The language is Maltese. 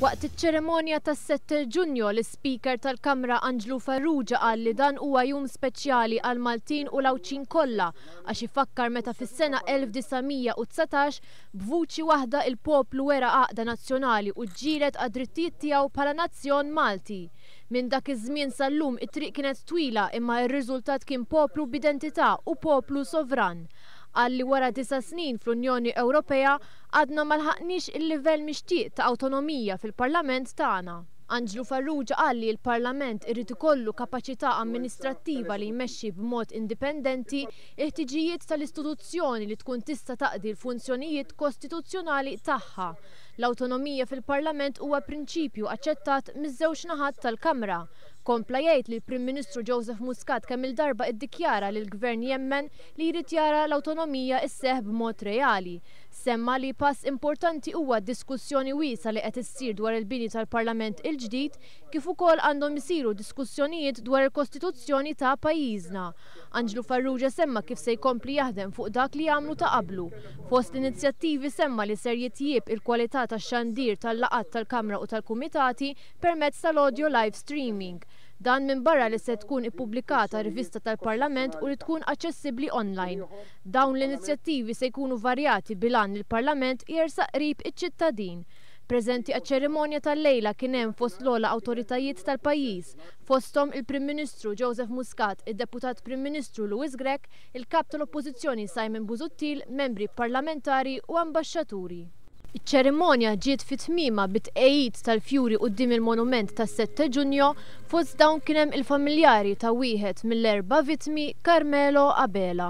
Waqt iċ-ċeremonja tas-7 Ġunju l-Speaker tal-Kamra Anġlu Farrugia qal li dan huwa jum speċjali għal Maltin u l-Awċin kollha għax ifakkar meta fis-sena 1919 b'vuċi waħda il-poplu wera għaqda nazzjonali u ġġieled għad-drittijiet tiegħu bħala nazzjon Malti. Minn dak iż-żmien sal-lum it-triq kienet twila imma r-riżultat kien poplu b'identità u poplu sovran għalli wara disa snin fl-Unjoni Ewropea għadna malħaqnix il-livell mixtieq ta' autonomija fil-Parlament tagħna. Anġlu Farrugia għalli il-Parlament irrid ikollu kapaċità amministrattiva li jmexxi b'mod indipendenti il-ħtiġijiet tal-istituzzjoni li tkun tista' taqdi l-funzjonijiet kostituzzjonali tagħha. L-autonomija fil-Parlament huwa prinċipju aċċettat miż-żewġ naħat tal-Kamra Kompla jgħid li l-Prim Ministru Joseph Muscat kemm il-darba iddikjara l gvern Jemmen li jrid jara l-awtonomija isseħ b'mod reali. Semma li pass importanti huwa diskussjoni wiesa li qed issir dwar il-bini tal-Parlament il-ġdid kif ukoll għandhom isiru diskussjonijiet dwar il-Kostituzzjoni ta' pajjiżna. Anġlu Farrugia semma kif se jkompli jaħdem fuq dak li jagħmlu ta' qablu. Fost inizjattivi semma li ser jitjieb il-kwalità tax-xandir tal-laqat tal-Kamra u tal-Kumitati permezz tal-audio live streaming. Dan minn barra li se tkun ippubblikata rivista tal-Parlament u li tkun aċċessibbli online. Dawn l-inizjattivi se jkunu varjati bilan il-Parlament jersaq rib iċ-ċittadin. Prezenti għal ċerimonja tal-lejla kien hemm fost l-ola awtoritajiet tal-pajjiż, fosthom il-Prim Ministru Joseph Muscat, id-Deputat Prim Ministru Louis Grek, il-Kap tal-Oppożizzjoni Simon Buzuttil, membri parlamentari u ambasċaturi. Iċ-ċerimonja ġiet fit-tmima bit-tqejjid tal-fjuri qudiem il-monument tas-7 Ġunju fost dawn kien hemm il-familjari ta' wieħed mill-erba' vittmi Carmelo Abela.